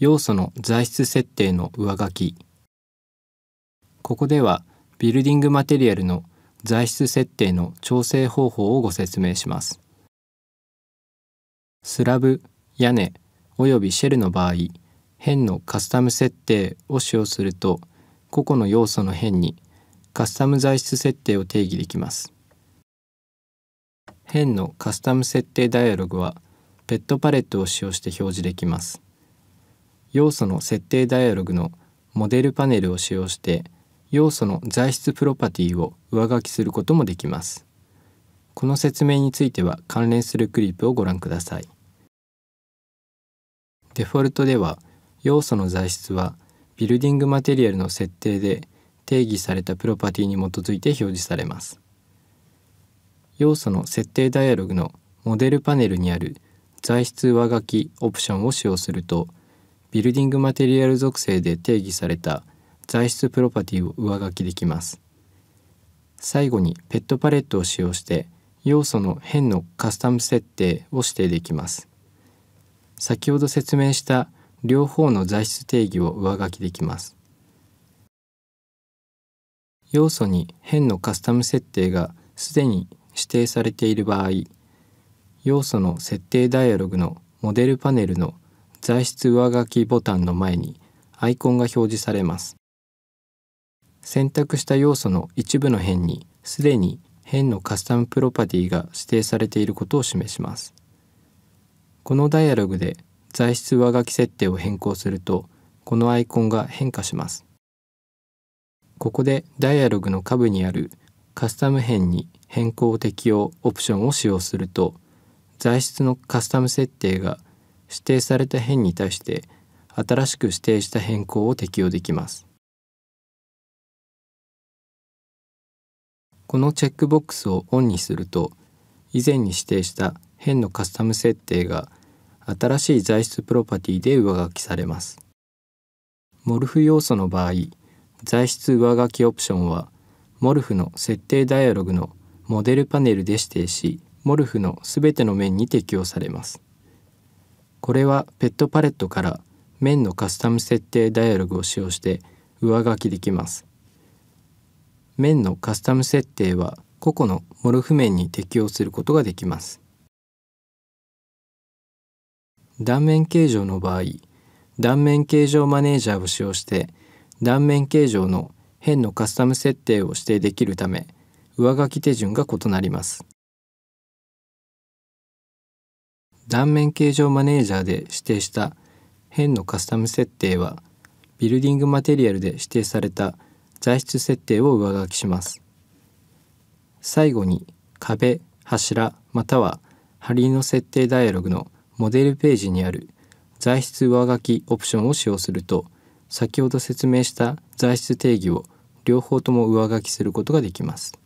要素の材質設定の上書きここではビルディングマテリアルの材質設定の調整方法をご説明しますスラブ屋根およびシェルの場合辺のカスタム設定を使用すると個々の要素の辺にカスタム材質設定を定義できます辺のカスタム設定ダイアログはペットパレットを使用して表示できます要素の設定ダイアログのモデルパネルを使用して要素の材質プロパティを上書きすることもできます。この説明については関連するクリップをご覧ください。デフォルトでは要素の材質はビルディングマテリアルの設定で定義されたプロパティに基づいて表示されます。要素の設定ダイアログのモデルパネルにある材質上書きオプションを使用するとビルディングマテリアル属性で定義された材質プロパティを上書きできます。最後にペットパレットを使用して要素の変のカスタム設定を指定できます。先ほど説明した両方の材質定義を上書きできます。要素に変のカスタム設定がすでに指定されている場合、要素の設定ダイアログのモデルパネルの材質上書きボタンの前にアイコンが表示されます選択した要素の一部の辺にすでに辺のカスタムプロパティが指定されていることを示しますこのダイアログで材質上書き設定を変更するとこのアイコンが変化しますここでダイアログの下部にあるカスタム辺に変更適用オプションを使用すると材質のカスタム設定が指定された辺に対して新しく指定した変更を適用できます。このチェックボックスをオンにすると以前に指定した辺のカスタム設定が新しい材質プロパティで上書きされます。モルフ要素の場合材質上書きオプションはモルフの設定ダイアログのモデルパネルで指定しモルフのすべての面に適用されます。これはペットパレットから面のカスタム設定ダイアログを使用して上書きできます。面のカスタム設定は個々のモルフ面に適用することができます。断面形状の場合断面形状マネージャーを使用して断面形状の辺のカスタム設定を指定できるため上書き手順が異なります断面形状マネージャーで指定した辺のカスタム設定はビルディングマテリアルで指定された材質設定を上書きします最後に壁柱または梁の設定ダイアログのモデルページにある材質上書きオプションを使用すると先ほど説明した材質定義を両方とも上書きすることができます。